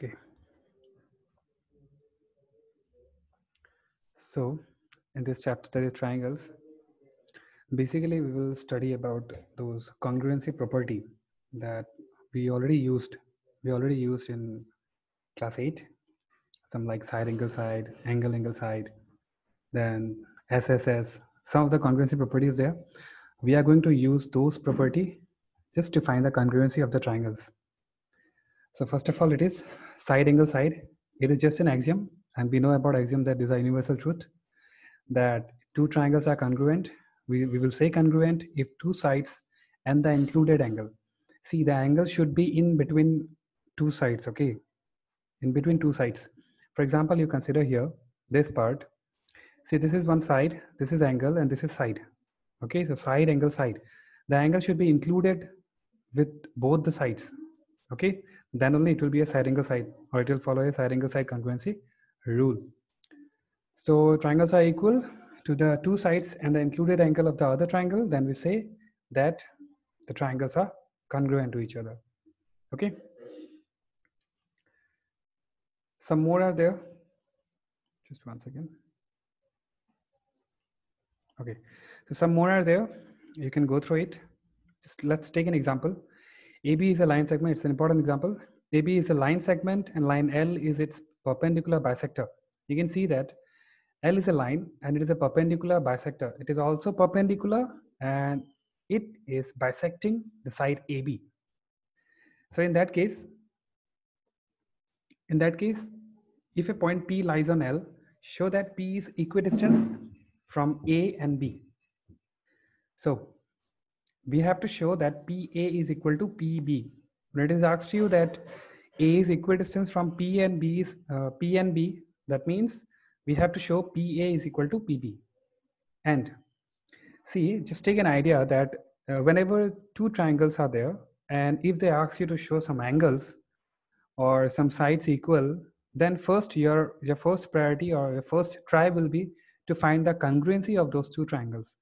okay so in this chapter that is triangles basically we will study about those congruency property that we already used we already used in class 8 some like side angle side angle angle side then sss some of the congruency properties there we are going to use those property just to find the congruency of the triangles so first of all, it is side angle side. It is just an axiom. And we know about axiom that is a universal truth that two triangles are congruent. We, we will say congruent if two sides and the included angle. See the angle should be in between two sides. Okay. In between two sides. For example, you consider here this part. See this is one side, this is angle and this is side. Okay. So side angle side. The angle should be included with both the sides. Okay then only it will be a siringle side or it will follow a siringle side congruency rule. So triangles are equal to the two sides and the included angle of the other triangle, then we say that the triangles are congruent to each other. Okay. Some more are there. Just one second. Okay. So some more are there. You can go through it. Just let's take an example. AB is a line segment. It's an important example. AB is a line segment and line L is its perpendicular bisector. You can see that L is a line and it is a perpendicular bisector. It is also perpendicular and it is bisecting the side AB. So in that case, in that case, if a point P lies on L, show that P is equidistant from A and B. So we have to show that PA is equal to PB. When it is asked to you that A is equidistant from P and B is uh, P and B, that means we have to show PA is equal to PB. And see, just take an idea that uh, whenever two triangles are there, and if they ask you to show some angles or some sides equal, then first your, your first priority or your first try will be to find the congruency of those two triangles.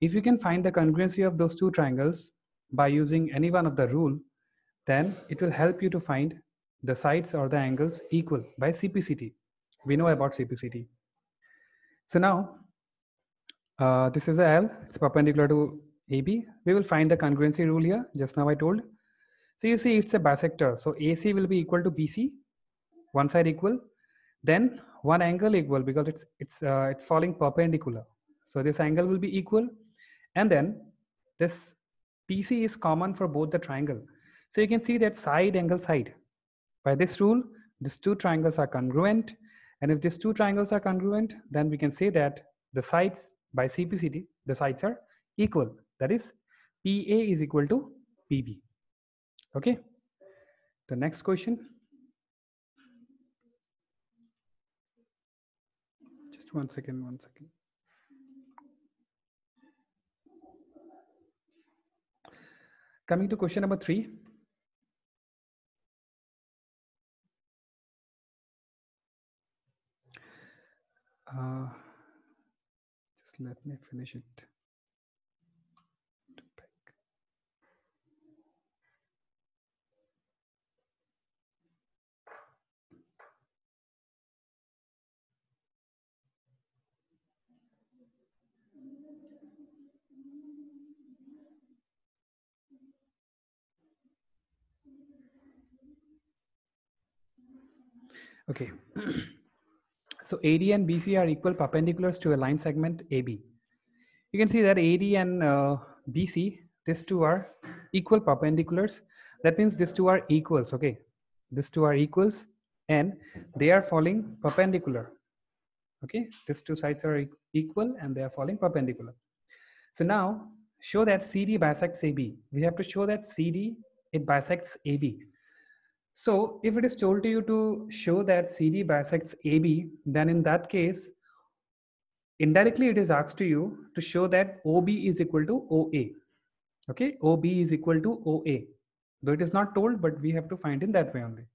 If you can find the congruency of those two triangles by using any one of the rule, then it will help you to find the sides or the angles equal by CPCT. We know about CPCT. So now, uh, this is a L, it's perpendicular to AB. We will find the congruency rule here, just now I told. So you see it's a bisector. So AC will be equal to BC, one side equal, then one angle equal because it's, it's, uh, it's falling perpendicular. So this angle will be equal and then this PC is common for both the triangle. So you can see that side angle side. By this rule, these two triangles are congruent. And if these two triangles are congruent, then we can say that the sides by CPCT, the sides are equal. That is, PA is equal to PB. Okay. The next question. Just one second, one second. Coming to question number three. Uh, just let me finish it. Okay. so AD and BC are equal perpendiculars to a line segment AB. You can see that AD and uh, BC, these two are equal perpendiculars. That means these two are equals, okay? These two are equals and they are falling perpendicular. Okay, these two sides are equal and they are falling perpendicular. So now show that CD bisects AB. We have to show that CD, it bisects AB. So if it is told to you to show that CD bisects AB, then in that case, indirectly it is asked to you to show that OB is equal to OA. Okay, OB is equal to OA. Though it is not told, but we have to find in that way only.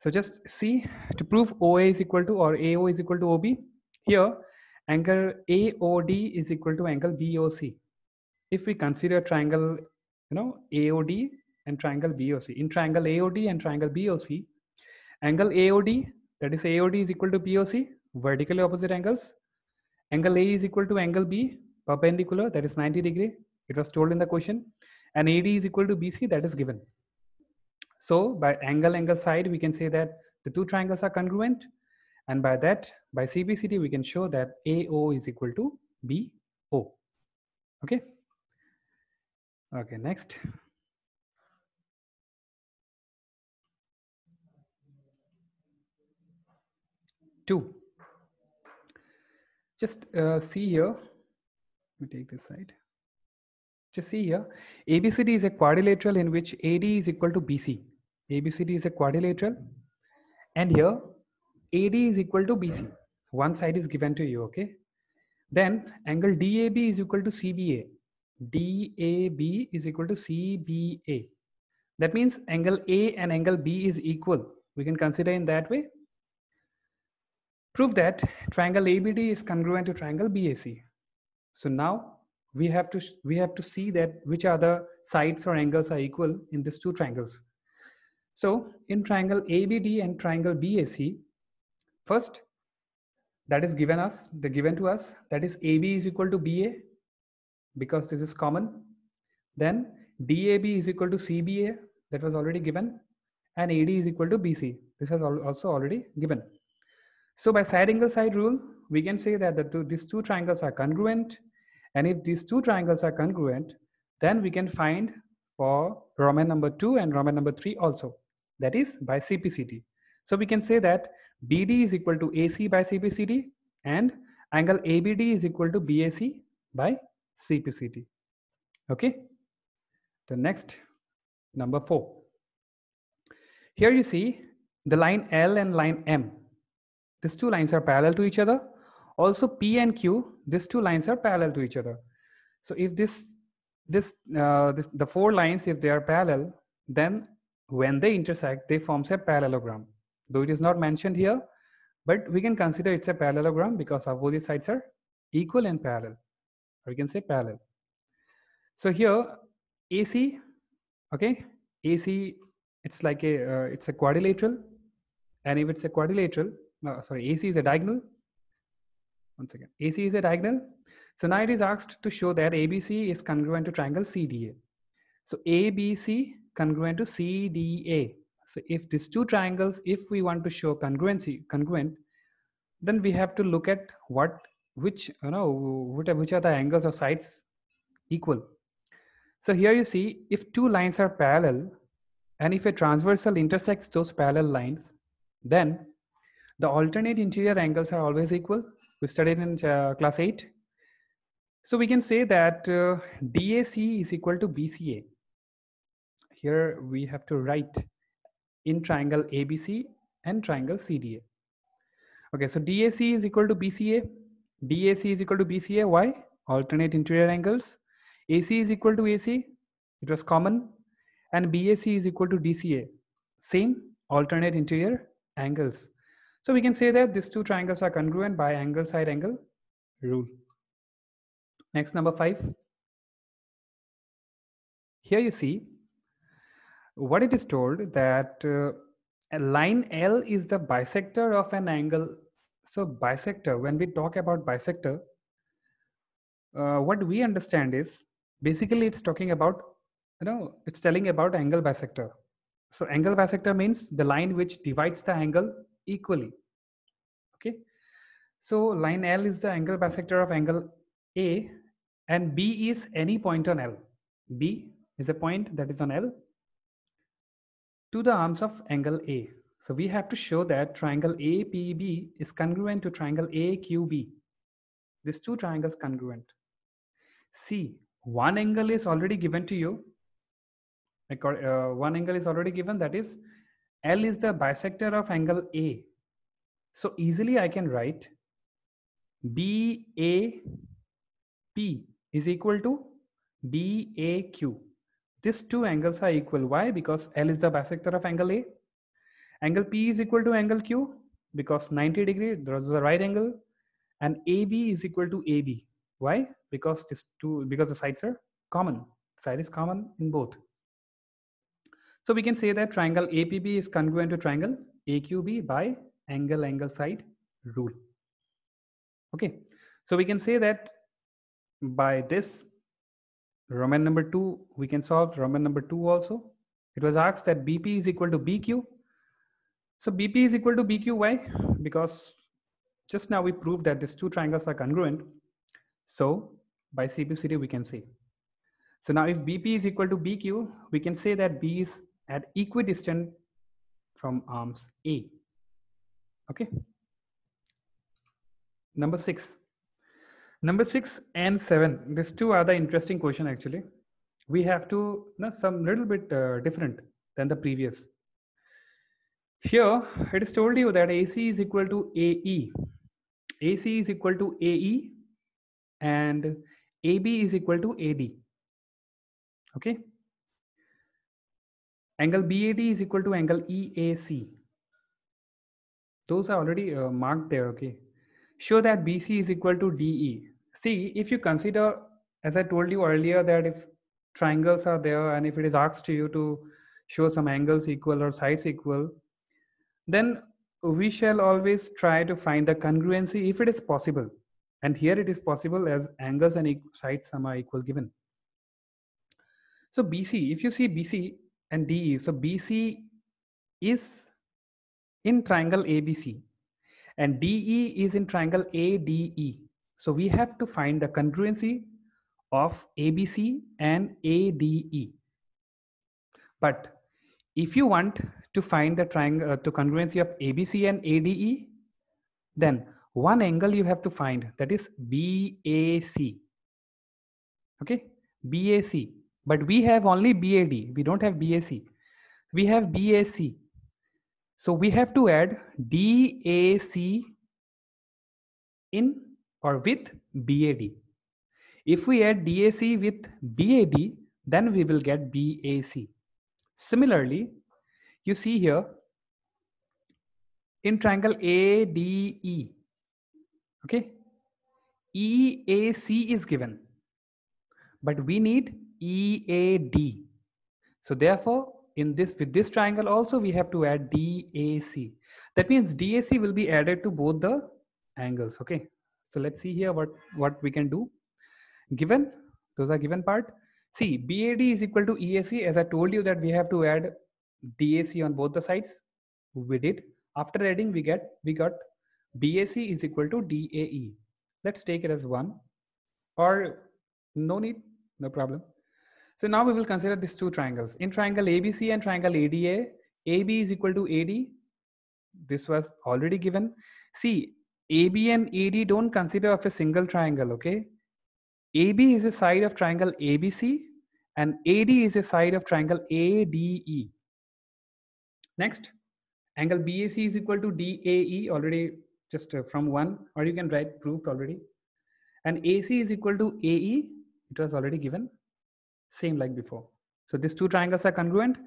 So just see to prove OA is equal to or AO is equal to OB. Here, angle AOD is equal to angle BOC. If we consider triangle, you know, AOD and triangle BOC. In triangle AOD and triangle BOC, angle AOD, that is AOD is equal to BOC, vertically opposite angles. Angle A is equal to angle B, perpendicular, that is 90 degree. It was told in the question. And AD is equal to BC, that is given. So by angle, angle side, we can say that the two triangles are congruent. And by that, by CBCD, we can show that AO is equal to BO. Okay. Okay, next. 2. Just uh, see here, let me take this side. Just see here, ABCD is a quadrilateral in which AD is equal to BC. ABCD is a quadrilateral and here AD is equal to BC. One side is given to you, okay? Then angle DAB is equal to CBA. DAB is equal to CBA. That means angle A and angle B is equal. We can consider in that way. Prove that triangle ABD is congruent to triangle BAC. So now we have to we have to see that which are the sides or angles are equal in these two triangles. So in triangle ABD and triangle BAC, first that is given us the given to us that is AB is equal to BA because this is common. Then DAB is equal to CBA that was already given and AD is equal to BC. This has also already given. So by side angle side rule, we can say that the two, these two triangles are congruent. And if these two triangles are congruent, then we can find for Roman number two and Roman number three also. That is by CPCT. So we can say that BD is equal to AC by CPCT and angle ABD is equal to BAC by CPCT. Okay. The next number four. Here you see the line L and line M these two lines are parallel to each other. Also P and Q, these two lines are parallel to each other. So if this, this, uh, this the four lines, if they are parallel, then when they intersect, they form a parallelogram. Though it is not mentioned here, but we can consider it's a parallelogram because these sides are equal and parallel, or we can say parallel. So here AC, okay, AC, it's like a, uh, it's a quadrilateral. And if it's a quadrilateral, no, sorry, AC is a diagonal. Once again, AC is a diagonal. So now it is asked to show that ABC is congruent to triangle CDA. So ABC congruent to CDA. So if these two triangles, if we want to show congruency, congruent, then we have to look at what, which, you know, which are the angles or sides equal. So here you see, if two lines are parallel, and if a transversal intersects those parallel lines, then the alternate interior angles are always equal. We studied in uh, class 8. So we can say that uh, DAC is equal to BCA. Here we have to write in triangle ABC and triangle CDA. Okay, so DAC is equal to BCA. DAC is equal to BCA. Why? Alternate interior angles. AC is equal to AC. It was common. And BAC is equal to DCA. Same alternate interior angles. So we can say that these two triangles are congruent by angle side angle rule. Next number five. Here you see what it is told that uh, line L is the bisector of an angle. So bisector, when we talk about bisector, uh, what we understand is basically it's talking about, you know, it's telling about angle bisector. So angle bisector means the line which divides the angle equally okay so line l is the angle bisector of angle a and b is any point on l b is a point that is on l to the arms of angle a so we have to show that triangle apb is congruent to triangle aqb these two triangles congruent see one angle is already given to you uh, one angle is already given that is L is the bisector of angle A. So easily I can write BAP is equal to BAQ. These two angles are equal. Why? Because L is the bisector of angle A. Angle P is equal to angle Q because 90 degree, those the right angle. And AB is equal to AB. Why? Because these two, because the sides are common. Side is common in both. So we can say that triangle APB is congruent to triangle AQB by angle angle side rule. Okay, so we can say that by this Roman number two, we can solve Roman number two also. It was asked that BP is equal to BQ. So BP is equal to BQ, why? Because just now we proved that these two triangles are congruent. So by CPCT, we can say. So now if BP is equal to BQ, we can say that B is at equidistant from arms A. Okay. Number six. Number six and seven. These two are the interesting question actually. We have to know, some little bit uh, different than the previous. Here it is told you that AC is equal to AE. AC is equal to AE and AB is equal to AD. Okay. Angle BAD is equal to angle EAC. Those are already uh, marked there, okay? Show that BC is equal to DE. See, if you consider, as I told you earlier, that if triangles are there and if it is asked to you to show some angles equal or sides equal, then we shall always try to find the congruency if it is possible. And here it is possible as angles and sides sum are equal given. So BC, if you see BC, and DE. So BC is in triangle ABC and DE is in triangle ADE. So we have to find the congruency of ABC and ADE. But if you want to find the triangle uh, to congruency of ABC and ADE, then one angle you have to find that is BAC. Okay, BAC but we have only bad we don't have bac we have bac so we have to add dac in or with bad if we add dac with bad then we will get bac similarly you see here in triangle ade okay eac is given but we need EAD. So therefore, in this with this triangle also we have to add DAC. That means DAC will be added to both the angles. Okay. So let's see here what what we can do. Given those are given part. See BAD is equal to EAC. As I told you that we have to add DAC on both the sides. We did. After adding we get we got BAC is equal to DAE. Let's take it as one or no need no problem so now we will consider these two triangles. In triangle ABC and triangle ADA, AB is equal to AD. This was already given. See, AB and AD don't consider of a single triangle, okay? AB is a side of triangle ABC and AD is a side of triangle ADE. Next, angle BAC is equal to DAE, already just uh, from 1, or you can write proved already. And AC is equal to AE, it was already given same like before. So these two triangles are congruent.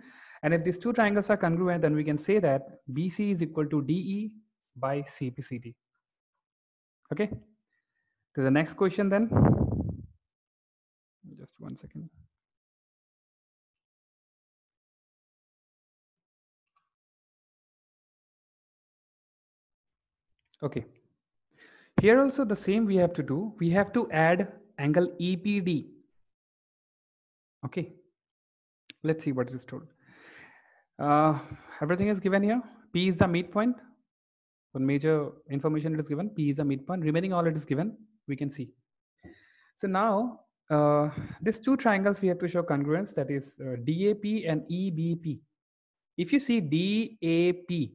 And if these two triangles are congruent, then we can say that BC is equal to DE by CPCD. Okay. To the next question then. Just one second. Okay. Here also the same we have to do. We have to add angle EPD Okay, let's see what is told. Uh, everything is given here. P is the midpoint. One major information it is given. P is the midpoint. Remaining all it is given. We can see. So now uh, these two triangles we have to show congruence. That is uh, DAP and EBP. If you see DAP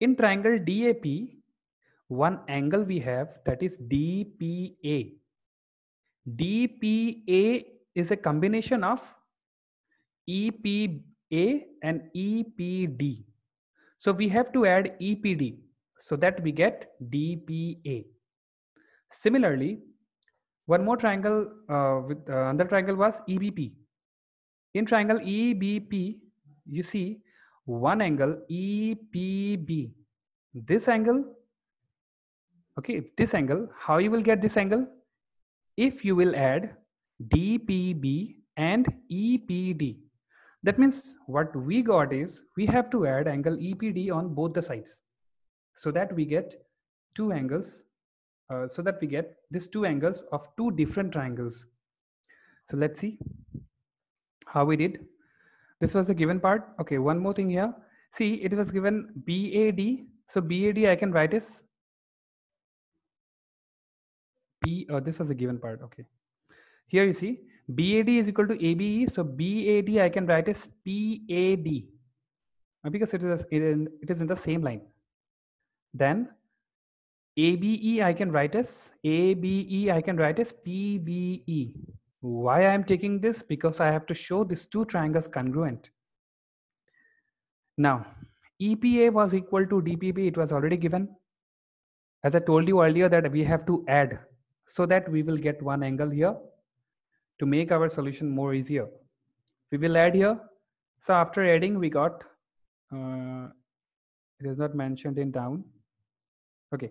in triangle DAP, one angle we have that is DPA DPA is a combination of EPA and EPD. So we have to add EPD so that we get DPA. Similarly, one more triangle uh, with uh, another triangle was EBP. In triangle EBP, you see one angle EPB. This angle, okay, this angle, how you will get this angle? if you will add DPB and EPD. That means what we got is we have to add angle EPD on both the sides so that we get two angles, uh, so that we get these two angles of two different triangles. So let's see how we did. This was the given part. Okay, one more thing here. See, it was given BAD. So BAD I can write as P, oh, this was a given part. Okay. Here you see BAD is equal to ABE. So BAD I can write as PAD uh, because it is, in, it is in the same line. Then ABE I can write as ABE I can write as PBE. Why I am taking this? Because I have to show these two triangles congruent. Now, EPA was equal to DPP. It was already given. As I told you earlier that we have to add so that we will get one angle here to make our solution more easier. We will add here. So after adding, we got, uh, it is not mentioned in down. Okay,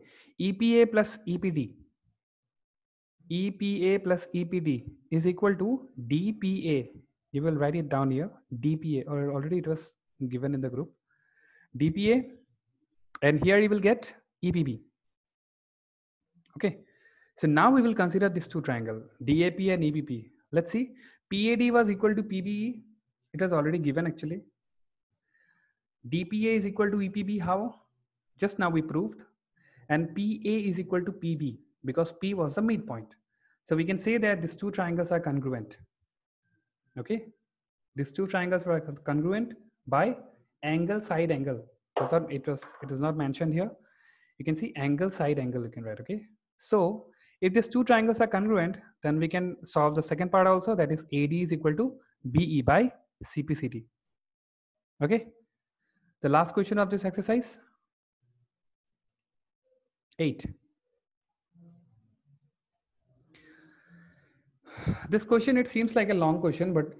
EPA plus EPD. EPA plus EPD is equal to DPA. You will write it down here, DPA, or already it was given in the group. DPA, and here you will get EPB. Okay, so now we will consider these two triangle, DAP and EBP. Let's see, PAD was equal to PBE. It was already given actually. DPA is equal to EPB, how? Just now we proved. And PA is equal to PB because P was the midpoint. So we can say that these two triangles are congruent. Okay, these two triangles were congruent by angle side angle. I thought it was it is not mentioned here. You can see angle side angle you can write. Okay, so if these two triangles are congruent, then we can solve the second part also, that is AD is equal to BE by CPCT. Okay. The last question of this exercise. Eight. This question, it seems like a long question, but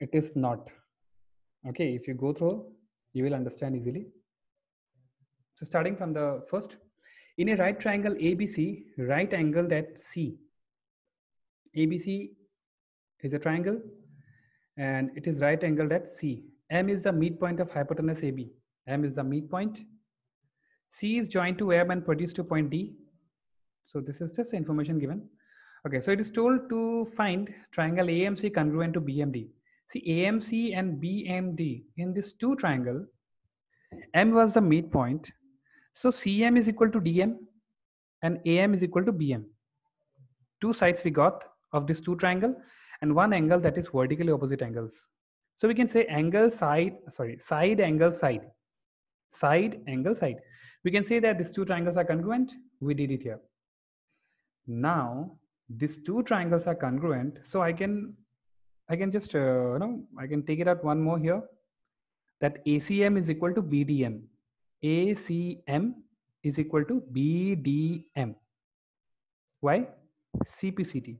it is not. Okay, if you go through, you will understand easily. So starting from the first, in a right triangle ABC, right angled at C. ABC is a triangle and it is right angled at C. M is the midpoint of hypotenuse AB. M is the midpoint. C is joined to M and produced to point D. So this is just information given. Okay, so it is told to find triangle AMC congruent to BMD. See AMC and BMD in this two triangle, M was the midpoint so CM is equal to DM and AM is equal to BM. Two sides we got of this two triangle and one angle that is vertically opposite angles. So we can say angle side, sorry, side angle side, side angle side. We can say that these two triangles are congruent. We did it here. Now these two triangles are congruent. So I can, I can just, uh, you know, I can take it out one more here that ACM is equal to BDM. ACM is equal to BDM. Why? CPCT.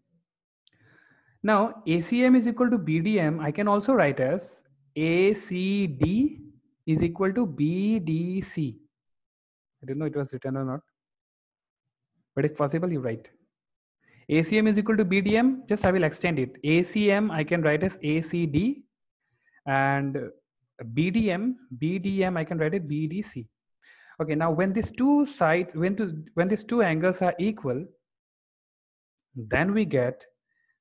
Now, ACM is equal to BDM. I can also write as ACD is equal to BDC. I don't know it was written or not. But if possible, you write. ACM is equal to BDM. Just I will extend it. ACM I can write as ACD and BDM, BDM, I can write it BDC. Okay, now when these two sides, when, to, when these two angles are equal, then we get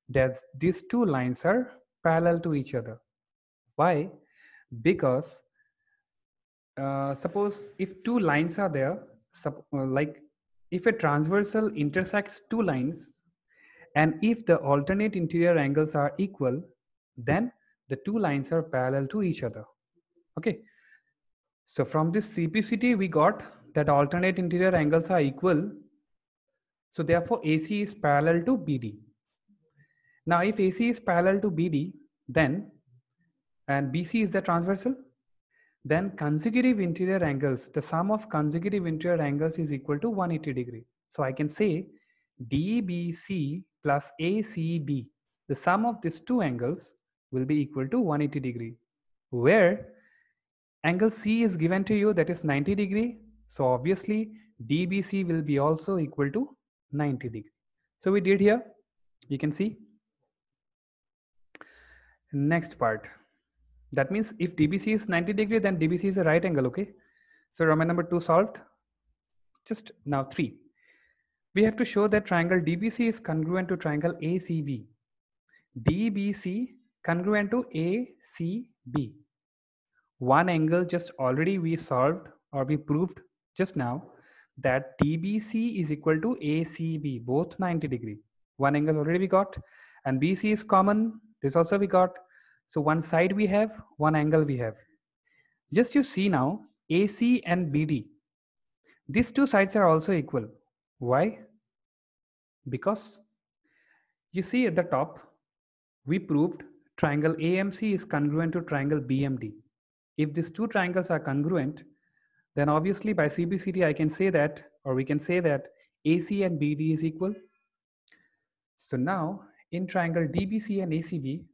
that these two lines are parallel to each other. Why? Because uh, suppose if two lines are there, uh, like if a transversal intersects two lines, and if the alternate interior angles are equal, then the two lines are parallel to each other okay so from this cpct we got that alternate interior angles are equal so therefore ac is parallel to bd now if ac is parallel to bd then and bc is the transversal then consecutive interior angles the sum of consecutive interior angles is equal to 180 degree so i can say dbc plus acb the sum of these two angles will be equal to 180 degree where Angle C is given to you that is 90 degree. So obviously DBC will be also equal to 90 degree. So we did here, you can see. Next part. That means if DBC is 90 degree, then DBC is a right angle, okay? So Roman number two solved. Just now three. We have to show that triangle DBC is congruent to triangle ACB. DBC congruent to ACB one angle just already we solved or we proved just now that DBC is equal to ACB, both 90 degree. One angle already we got and BC is common. This also we got. So one side we have, one angle we have. Just you see now AC and BD. These two sides are also equal. Why? Because you see at the top, we proved triangle AMC is congruent to triangle BMD. If these two triangles are congruent, then obviously by CBCD I can say that, or we can say that AC and BD is equal. So now in triangle DBC and ACB,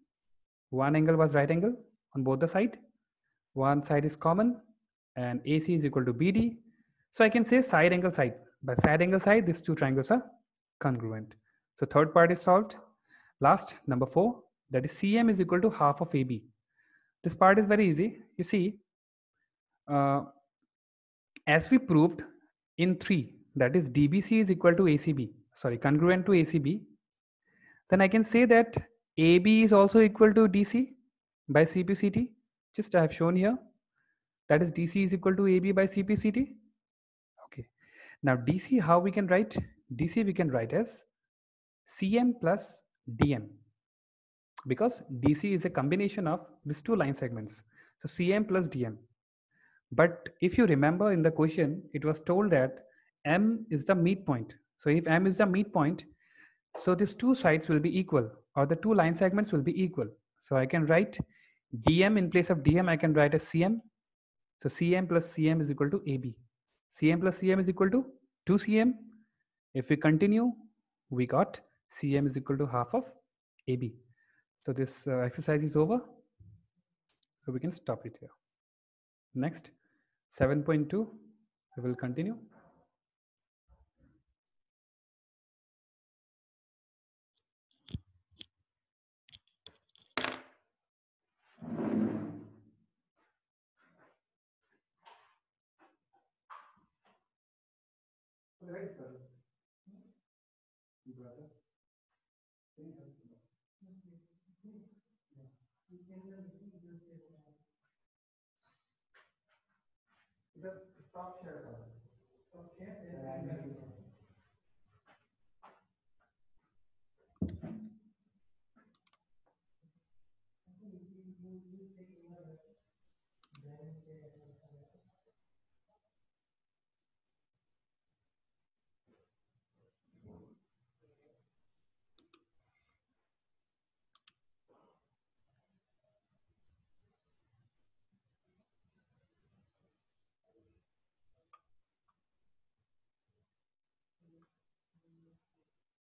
one angle was right angle on both the side. One side is common and AC is equal to BD. So I can say side angle side. By side angle side, these two triangles are congruent. So third part is solved. Last, number four, that is CM is equal to half of AB this part is very easy you see uh, as we proved in 3 that is dbc is equal to acb sorry congruent to acb then i can say that ab is also equal to dc by cpct just i have shown here that is dc is equal to ab by cpct okay now dc how we can write dc we can write as cm plus dm because DC is a combination of these two line segments. So CM plus DM. But if you remember in the question, it was told that M is the midpoint. So if M is the midpoint, so these two sides will be equal or the two line segments will be equal. So I can write DM in place of DM, I can write a CM. So CM plus CM is equal to AB. CM plus CM is equal to 2CM. If we continue, we got CM is equal to half of AB. So this uh, exercise is over. So we can stop it here. Next, 7.2, we will continue. Stop share. Stop share.